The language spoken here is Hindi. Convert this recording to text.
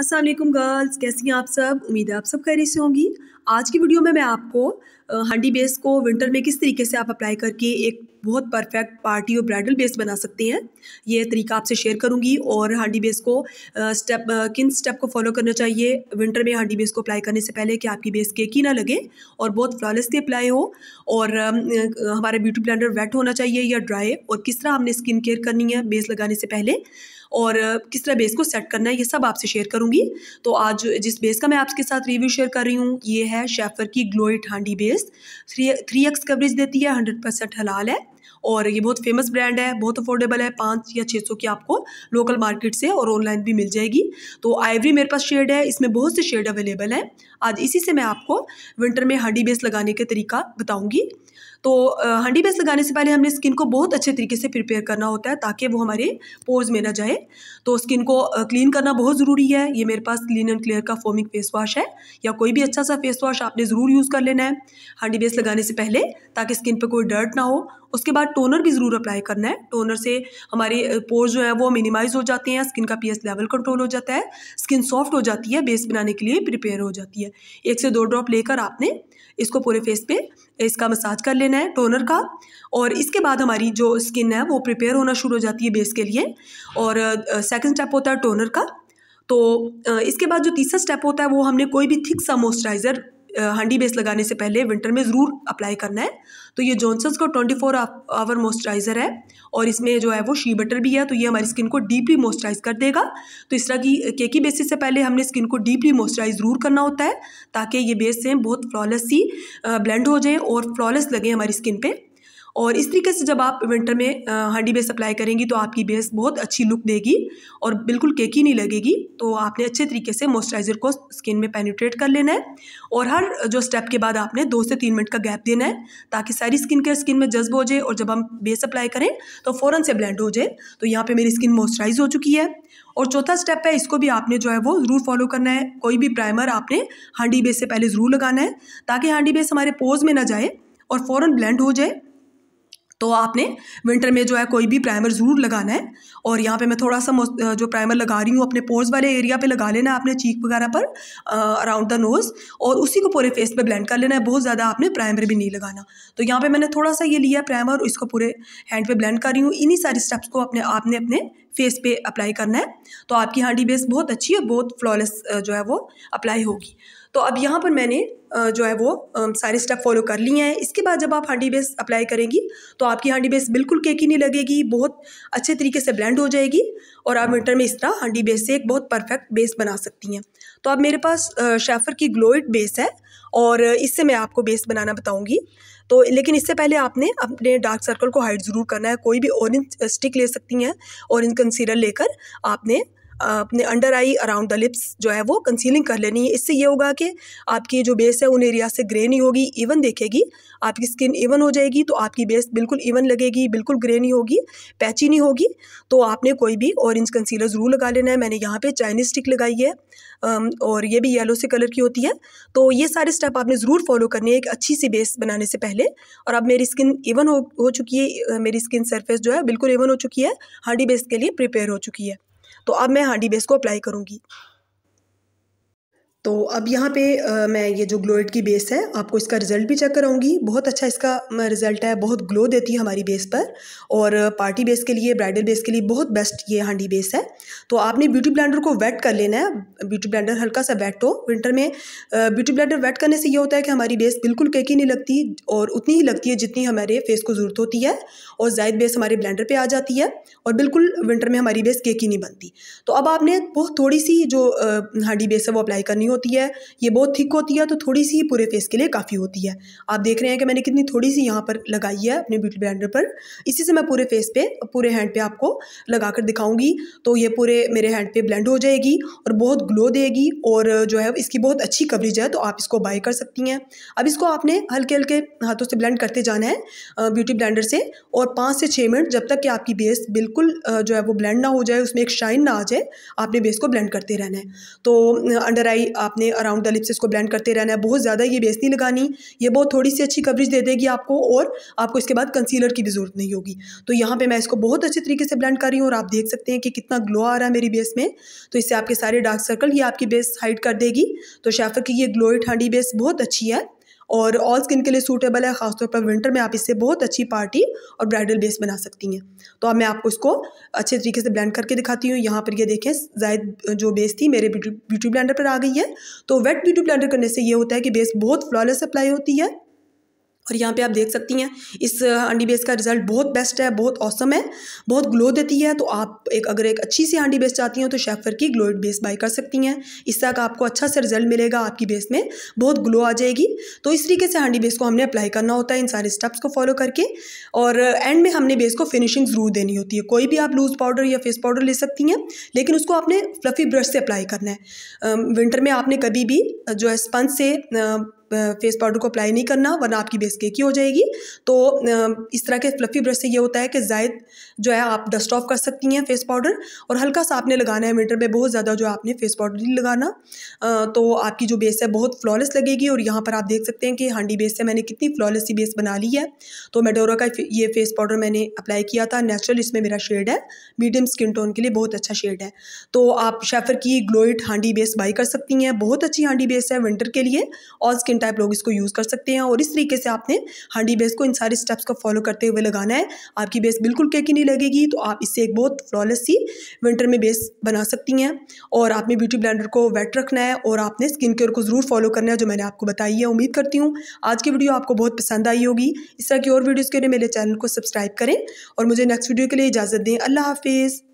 असलम गर्ल्स कैसी हैं आप सब उम्मीद है आप सब खैरी से होंगी आज की वीडियो में मैं आपको हांडी बेस को विंटर में किस तरीके से आप अप्लाई करके एक बहुत परफेक्ट पार्टी और ब्राइडल बेस बना सकते हैं ये तरीका आपसे शेयर करूंगी और हांडी बेस को स्टेप किन स्टेप को फॉलो करना चाहिए विंटर में हांडी बेस को अप्लाई करने से पहले कि आपकी बेस केकी ना लगे और बहुत फ्लॉलेसली अप्लाई हो और हमारे ब्यूटी ब्लेंडर वेट होना चाहिए या ड्राई और किस तरह हमने स्किन केयर करनी है बेस लगाने से पहले और किस तरह बेस को सेट करना है ये सब आपसे शेयर करूंगी तो आज जिस बेस का मैं आपके साथ रिव्यू शेयर कर रही हूँ ये है शेफर की ग्लोइट हांडी base three three X coverage देती है हंड्रेड परसेंट हलाल है और ये बहुत फेमस ब्रांड है बहुत अफोर्डेबल है पाँच या छः सौ की आपको लोकल मार्केट से और ऑनलाइन भी मिल जाएगी तो आइवरी मेरे पास शेड है इसमें बहुत से शेड अवेलेबल हैं आज इसी से मैं आपको विंटर में हंडी बेस लगाने का तरीका बताऊँगी तो हंडी बेस लगाने से पहले हमने स्किन को बहुत अच्छे तरीके से प्रिपेयर करना होता है ताकि वो हमारे पोज में ना जाए तो स्किन को क्लीन करना बहुत ज़रूरी है ये मेरे पास क्लीन एंड क्लियर का फोमिक फेस वॉश है या कोई भी अच्छा सा फेस वॉश आपने ज़रूर यूज़ कर लेना है हंडी बेस लगाने से पहले ताकि स्किन पर कोई डर्ट ना हो उसके बाद टोनर भी ज़रूर अप्लाई करना है टोनर से हमारे पोर जो है वो मिनिमाइज हो जाते हैं स्किन का पीएच लेवल कंट्रोल हो जाता है स्किन सॉफ्ट हो जाती है बेस बनाने के लिए प्रिपेयर हो जाती है एक से दो ड्रॉप लेकर आपने इसको पूरे फेस पे इसका मसाज कर लेना है टोनर का और इसके बाद हमारी जो स्किन है वो प्रिपेयर होना शुरू हो जाती है बेस के लिए और सेकेंड स्टेप होता है टोनर का तो इसके बाद जो तीसरा स्टेप होता है वो हमने कोई भी थिक सा मॉइस्चराइज़र हंडी बेस लगाने से पहले विंटर में ज़रूर अप्लाई करना है तो ये जॉनसन्स का ट्वेंटी फोर आवर मॉइस्चराइज़र है और इसमें जो है वो शी बटर भी है तो ये हमारी स्किन को डीपली मॉइस्चराइज़ कर देगा तो इस तरह की केकी बेसिस से पहले हमने स्किन को डीपली मॉइस्चराइज ज़रूर करना होता है ताकि ये बेस से बहुत फ्लॉलेस सी ब्लेंड हो जाए और फ्लॉलेस लगे हमारी स्किन पर और इस तरीके से जब आप विंटर में हंडी बेस अप्लाई करेंगी तो आपकी बेस बहुत अच्छी लुक देगी और बिल्कुल केकी नहीं लगेगी तो आपने अच्छे तरीके से मॉइस्चराइज़र को स्किन में पेनिट्रेट कर लेना है और हर जो स्टेप के बाद आपने दो से तीन मिनट का गैप देना है ताकि सारी स्किन के स्किन में जज्ब हो जाए और जब हम बेस अप्लाई करें तो फ़ौर से ब्लेंड हो जाए तो यहाँ पर मेरी स्किन मॉइस्चराइज हो चुकी है और चौथा स्टेप है इसको भी आपने जो है वो ज़रूर फॉलो करना है कोई भी प्राइमर आपने हांडी बेस से पहले ज़रूर लगाना है ताकि हांडी बेस हमारे पोज में ना जाए और फ़ौरन ब्लेंड हो जाए तो आपने विंटर में जो है कोई भी प्राइमर ज़रूर लगाना है और यहाँ पे मैं थोड़ा सा जो प्राइमर लगा रही हूँ अपने पोर्स वाले एरिया पे लगा लेना है आपने चीक वगैरह पर अराउंड द नोज़ और उसी को पूरे फेस पे ब्लेंड कर लेना है बहुत ज़्यादा आपने प्राइमर भी नहीं लगाना तो यहाँ पर मैंने थोड़ा सा ये लिया प्राइमर और इसको पूरे हैंड पर ब्लेंड कर रही हूँ इन्हीं सारे स्टेप्स को अपने आपने अपने फेस पे अप्लाई करना है तो आपकी हांडी बेस बहुत अच्छी और बहुत फ्लॉलेस जो है वो अप्लाई होगी तो अब यहाँ पर मैंने जो है वो सारे स्टेप फॉलो कर लिए हैं इसके बाद जब आप हांडी बेस अप्लाई करेंगी तो आपकी हांडी बेस बिल्कुल केकी नहीं लगेगी बहुत अच्छे तरीके से ब्लेंड हो जाएगी और आप विंटर में इस तरह हांडी बेस से एक बहुत परफेक्ट बेस बना सकती हैं तो अब मेरे पास शेफर की ग्लोइड बेस है और इससे मैं आपको बेस बनाना बताऊँगी तो लेकिन इससे पहले आपने अपने डार्क सर्कल को हाइड ज़रूर करना है कोई भी ऑरेंज स्टिक ले सकती हैं ऑरेंज कंसीलर लेकर आपने अपने under eye around the lips जो है वो कंसीलिंग कर लेनी है इससे ये होगा कि आपकी जो बेस है उन एरिया से ग्रे नहीं होगी इवन देखेगी आपकी स्किन इवन हो जाएगी तो आपकी बेस बिल्कुल इवन लगेगी बिल्कुल ग्रे नहीं होगी पैची नहीं होगी तो आपने कोई भी ऑरेंज कंसीलर ज़रूर लगा लेना है मैंने यहाँ पर चाइनीज स्टिक लगाई है और ये भी येलो से कलर की होती है तो ये सारे स्टेप आपने ज़रूर फॉलो करने है एक अच्छी सी बेस बनाने से पहले और अब मेरी स्किन इवन हो हो चुकी है मेरी स्किन सरफेस जो है बिल्कुल इवन हो चुकी है हांडी बेस के लिए प्रिपेयर हो चुकी है तो अब मैं हांडी बेस को अप्लाई करूंगी तो अब यहाँ पे आ, मैं ये जो ग्लोइड की बेस है आपको इसका रिज़ल्ट भी चेक कराऊंगी बहुत अच्छा इसका रिज़ल्ट है बहुत ग्लो देती है हमारी बेस पर और पार्टी बेस के लिए ब्राइडल बेस के लिए बहुत बेस्ट ये हांडी बेस है तो आपने ब्यूटी ब्लेंडर को वेट कर लेना है ब्यूटी ब्लेंडर हल्का सा वेट हो विंटर में ब्यूटी ब्लेंडर वेट करने से ये होता है कि हमारी बेस बिल्कुल केकी नहीं लगती और उतनी ही लगती है जितनी हमारे फेस को ज़रूरत होती है और जायद बेस हमारे ब्लैंडर पर आ जाती है और बिल्कुल विंटर में हमारी बेस केकी नहीं बनती तो अब आपने बहुत थोड़ी सी जो हांडी बेस है वो अप्लाई करनी नहीं होती है ये बहुत थिक होती है तो थोड़ी सी पूरे फेस के लिए काफ़ी होती है आप देख रहे हैं कि मैंने कितनी थोड़ी सी यहाँ पर लगाई है अपने ब्यूटी ब्लेंडर पर इसी से मैं पूरे फेस पे पूरे हैंड पे आपको लगा कर दिखाऊंगी तो ये पूरे मेरे हैंड पे ब्लेंड हो जाएगी और बहुत ग्लो देगी और जो है इसकी बहुत अच्छी कवरेज है तो आप इसको बाय कर सकती हैं अब इसको आपने हल्के हल्के हाथों से ब्लेंड करते जाना है ब्यूटी ब्लेंडर से और पाँच से छः मिनट जब तक कि आपकी बेस बिल्कुल जो है वो ब्लेंड ना हो जाए उसमें एक शाइन ना आ जाए आपने बेस को ब्लेंड करते रहना है तो अंडर आई आपने अराउंड द लिप्स इसको ब्लेंड करते रहना है बहुत ज़्यादा ये बेस नहीं लगानी ये बहुत थोड़ी सी अच्छी कवरेज दे देगी आपको और आपको इसके बाद कंसीलर की भी ज़रूरत नहीं होगी तो यहाँ पर मैं इसको बहुत अच्छे तरीके से ब्लेंड कर रही हूँ और आप देख सकते हैं कि कितना ग्लो आ रहा है मेरी बेस में तो इससे आपके सारे डार्क सर्कल ये आपकी बेस हाइड कर देगी तो शैफर की ये ग्लोई ठंडी बेस बहुत अच्छी है और ऑल स्किन के लिए सूटेबल है ख़ासतौर पर विंटर में आप इससे बहुत अच्छी पार्टी और ब्राइडल बेस बना सकती हैं तो अब मैं आपको इसको अच्छे तरीके से ब्लेंड करके दिखाती हूँ यहाँ पर ये देखें जायद जो बेस थी मेरे ब्यूटी ब्लेंडर पर आ गई है तो वेट ब्यूटी ब्लेंडर करने से ये होता है कि बेस बहुत फ्लॉलेस अप्लाई होती है और यहाँ पे आप देख सकती हैं इस हांडी बेस का रिज़ल्ट बहुत बेस्ट है बहुत औसम है बहुत ग्लो देती है तो आप एक अगर एक अच्छी सी हांडी बेस चाहती हैं तो शेफर की ग्लोइड बेस बाई कर सकती हैं इससे आपको अच्छा सा रिज़ल्ट मिलेगा आपकी बेस में बहुत ग्लो आ जाएगी तो इस तरीके से हांडी बेस को हमने अप्लाई करना होता है इन सारे स्टेप्स को फॉलो करके और एंड में हमने बेस को फिनिशिंग ज़रूर देनी होती है कोई भी आप लूज़ पाउडर या फेस पाउडर ले सकती हैं लेकिन उसको आपने फ्लफ़ी ब्रश से अप्लाई करना है विंटर में आपने कभी भी जो है स्पंज से फेस पाउडर को अप्लाई नहीं करना वरना आपकी बेस केकी हो जाएगी तो इस तरह के फ्लफ़ी ब्रश से ये होता है कि जायद जो है आप डस्ट ऑफ कर सकती हैं फेस पाउडर और हल्का सा आपने लगाना है मीटर में बहुत ज़्यादा जो आपने फेस पाउडर नहीं लगाना तो आपकी जो बेस है बहुत फ्लॉलेस लगेगी और यहाँ पर आप देख सकते हैं कि हांडी बेस से मैंने कितनी फ्लॉलेस सी बेस बना ली है तो मेडोरा का ये फेस पाउडर मैंने अप्लाई किया था नेचुरल इसमें मेरा शेड है मीडियम स्किन टोन के लिए बहुत अच्छा शेड है तो आप शेफर की ग्लोइट हांडी बेस बाई कर सकती हैं बहुत अच्छी हांडी बेस है विंटर के लिए और स्किन टाइप लोग इसको यूज़ कर सकते हैं और इस तरीके से आपने हांडी बेस को इन सारे स्टेप्स को फॉलो करते हुए लगाना है आपकी बेस बिल्कुल केकी नहीं लगेगी तो आप इससे एक बहुत फ्लॉलेस सी विंटर में बेस बना सकती हैं और आपने ब्यूटी ब्लैंडर को वेट रखना है और आपने स्किन केयर को ज़रूर फॉलो करना है जो मैंने आपको बताई है उम्मीद करती हूँ आज की वीडियो आपको बहुत पसंद आई होगी इस तरह की और वीडियोज़ के लिए मेरे चैनल को सब्सक्राइब करें और मुझे नेक्स्ट वीडियो के लिए इजाज़त दें अल्लाह हाफिज़